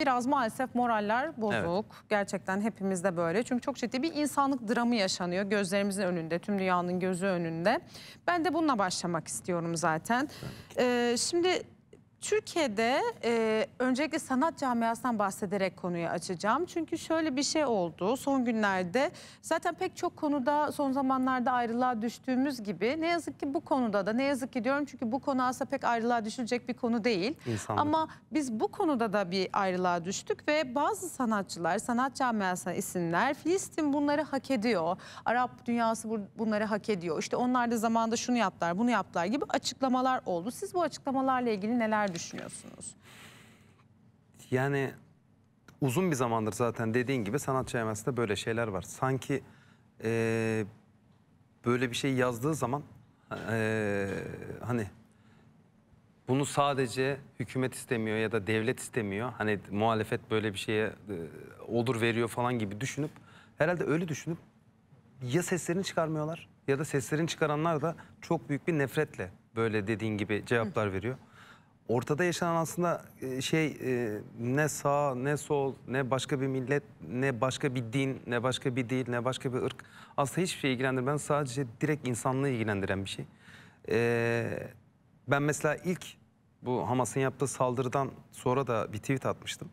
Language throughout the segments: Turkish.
Biraz maalesef moraller bozuk. Evet. Gerçekten hepimizde böyle. Çünkü çok ciddi bir insanlık dramı yaşanıyor gözlerimizin önünde, tüm dünyanın gözü önünde. Ben de bununla başlamak istiyorum zaten. Ee, şimdi Türkiye'de e, öncelikle sanat camiasından bahsederek konuyu açacağım. Çünkü şöyle bir şey oldu son günlerde. Zaten pek çok konuda son zamanlarda ayrılığa düştüğümüz gibi ne yazık ki bu konuda da ne yazık ki diyorum çünkü bu konu aslında pek ayrılığa düşülecek bir konu değil. İnsanlık. Ama biz bu konuda da bir ayrılığa düştük ve bazı sanatçılar, sanat camiasına isimler Filistin bunları hak ediyor. Arap dünyası bunları hak ediyor. İşte onlar da zamanında şunu yaptılar, bunu yaptılar gibi açıklamalar oldu. Siz bu açıklamalarla ilgili neler düşünüyorsunuz? Yani uzun bir zamandır zaten dediğin gibi sanatçı evresinde böyle şeyler var. Sanki e, böyle bir şey yazdığı zaman e, hani bunu sadece hükümet istemiyor ya da devlet istemiyor. Hani muhalefet böyle bir şeye e, olur veriyor falan gibi düşünüp herhalde öyle düşünüp ya seslerini çıkarmıyorlar ya da seslerini çıkaranlar da çok büyük bir nefretle böyle dediğin gibi cevaplar Hı. veriyor ortada yaşanan aslında e, şey e, ne sağ ne sol ne başka bir millet ne başka bir din ne başka bir dil ne başka bir ırk aslında hiçbir şey ilgilendirmez. Sadece direkt insanlığı ilgilendiren bir şey. E, ben mesela ilk bu Hamas'ın yaptığı saldırıdan sonra da bir tweet atmıştım.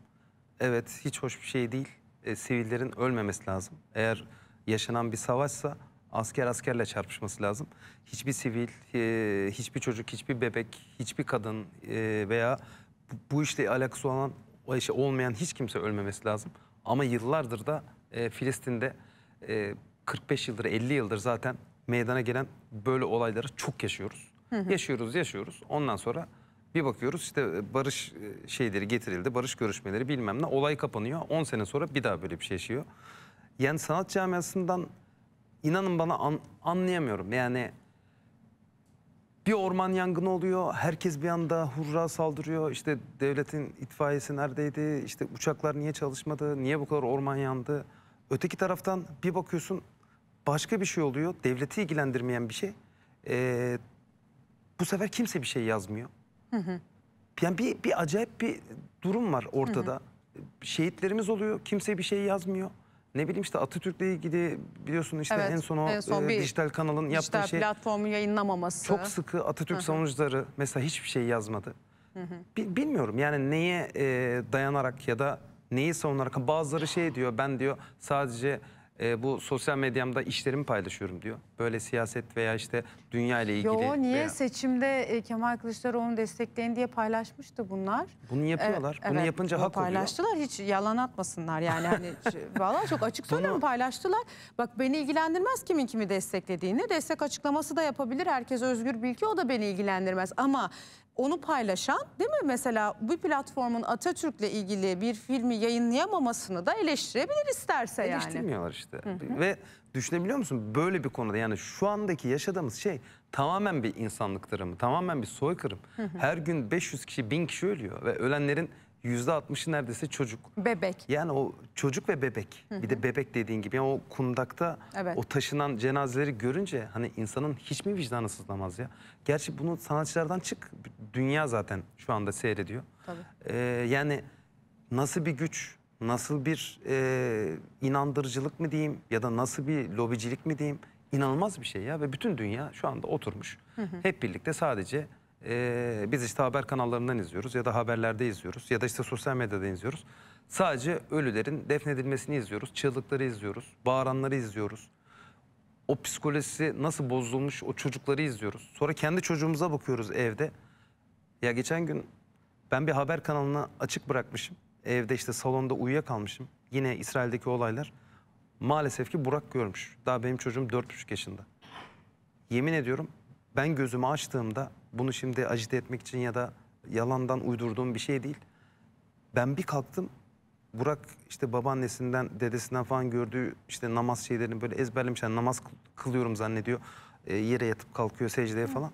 Evet hiç hoş bir şey değil. E, sivillerin ölmemesi lazım. Eğer yaşanan bir savaşsa asker askerle çarpışması lazım. Hiçbir sivil, e, hiçbir çocuk, hiçbir bebek, hiçbir kadın e, veya bu, işle alakası olan olmayan hiç kimse ölmemesi lazım. Ama yıllardır da e, Filistin'de 45 yıldır 50 yıldır zaten meydana gelen böyle olayları çok yaşıyoruz. Hı hı. Yaşıyoruz, yaşıyoruz. Ondan sonra bir bakıyoruz işte barış şeyleri getirildi, barış görüşmeleri bilmem ne olay kapanıyor. 10 sene sonra bir daha böyle bir şey yaşıyor. Yani sanat camiasından inanın bana an, anlayamıyorum. Yani bir orman yangını oluyor, herkes bir anda hurra saldırıyor. İşte devletin itfaiyesi neredeydi, işte uçaklar niye çalışmadı, niye bu kadar orman yandı. Öteki taraftan bir bakıyorsun başka bir şey oluyor, devleti ilgilendirmeyen bir şey. Ee, bu sefer kimse bir şey yazmıyor. Hı hı. Yani bir, bir acayip bir durum var ortada. Hı hı. Şehitlerimiz oluyor, kimse bir şey yazmıyor. Ne bileyim işte Atatürk'le ilgili biliyorsun işte evet, en son o en son e, dijital kanalın dijital yaptığı şey. platformu yayınlamaması. Çok sıkı Atatürk Hı -hı. savunucuları mesela hiçbir şey yazmadı. Hı -hı. Bilmiyorum yani neye e, dayanarak ya da neyi savunarak bazıları şey diyor ben diyor sadece e, bu sosyal medyamda işlerimi paylaşıyorum diyor. Böyle siyaset veya işte dünya ile ilgili. Yo niye veya... seçimde e, Kemal Kılıçdaroğlu'nu destekleyin diye paylaşmıştı bunlar. Bunu yapıyorlar. Ee, Bunu evet, yapınca hak paylaştılar. oluyor. Paylaştılar hiç yalan atmasınlar yani. hani, vallahi çok açık söylüyorum Bunu... paylaştılar. Bak beni ilgilendirmez kimin kimi desteklediğini. Destek açıklaması da yapabilir. Herkes özgür bilgi o da beni ilgilendirmez. Ama onu paylaşan değil mi? Mesela bu platformun Atatürk'le ilgili bir filmi yayınlayamamasını da eleştirebilir isterse yani. Eleştirmiyorlar işte. Hı hı. Ve düşünebiliyor musun böyle bir konuda yani şu andaki yaşadığımız şey tamamen bir insanlık dramı, tamamen bir soykırım. Hı hı. Her gün 500 kişi, 1000 kişi ölüyor ve ölenlerin Yüzde altmışı neredeyse çocuk. Bebek. Yani o çocuk ve bebek. Hı hı. Bir de bebek dediğin gibi. Yani o kundakta evet. o taşınan cenazeleri görünce hani insanın hiç mi vicdanı sızlamaz ya? Gerçi bunu sanatçılardan çık. Dünya zaten şu anda seyrediyor. Tabii. Ee, yani nasıl bir güç, nasıl bir e, inandırıcılık mı diyeyim ya da nasıl bir lobicilik mi diyeyim? İnanılmaz bir şey ya ve bütün dünya şu anda oturmuş. Hı hı. Hep birlikte sadece e, biz işte haber kanallarından izliyoruz ya da haberlerde izliyoruz ya da işte sosyal medyada izliyoruz. Sadece ölülerin defnedilmesini izliyoruz, çığlıkları izliyoruz, bağıranları izliyoruz. O psikolojisi nasıl bozulmuş o çocukları izliyoruz. Sonra kendi çocuğumuza bakıyoruz evde. Ya geçen gün ben bir haber kanalını açık bırakmışım. Evde işte salonda uyuyakalmışım. Yine İsrail'deki olaylar. Maalesef ki Burak görmüş. Daha benim çocuğum 4,5 yaşında. Yemin ediyorum ben gözümü açtığımda bunu şimdi acite etmek için ya da yalandan uydurduğum bir şey değil. Ben bir kalktım Burak işte babaannesinden, dedesinden falan gördüğü işte namaz şeylerini böyle ezberlemiş. Yani namaz kılıyorum zannediyor. E, yere yatıp kalkıyor secdeye falan.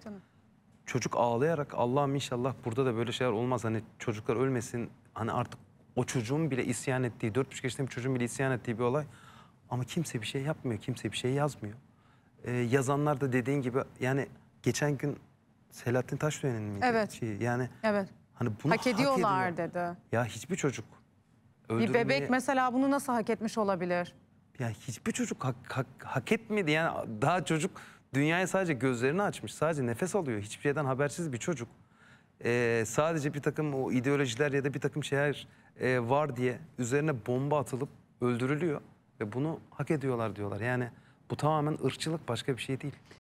Çocuk ağlayarak Allah'ım inşallah burada da böyle şeyler olmaz. Hani çocuklar ölmesin. Hani artık o çocuğun bile isyan ettiği, dört buçuk yaşındaki çocuğun bile isyan ettiği bir olay. Ama kimse bir şey yapmıyor, kimse bir şey yazmıyor. E, yazanlar da dediğin gibi yani geçen gün Selahattin Taşdöğen'in miydi? Evet. Şeyi? Yani evet. hani bunu hak ediyorlar hak dedi. Ya hiçbir çocuk öldürmeyi... Bir bebek mesela bunu nasıl hak etmiş olabilir? Ya hiçbir çocuk hak, hak, hak etmedi. Yani daha çocuk dünyaya sadece gözlerini açmış. Sadece nefes alıyor. Hiçbir şeyden habersiz bir çocuk. Ee, sadece bir takım o ideolojiler ya da bir takım şeyler e, var diye üzerine bomba atılıp öldürülüyor. Ve bunu hak ediyorlar diyorlar. Yani bu tamamen ırkçılık başka bir şey değil.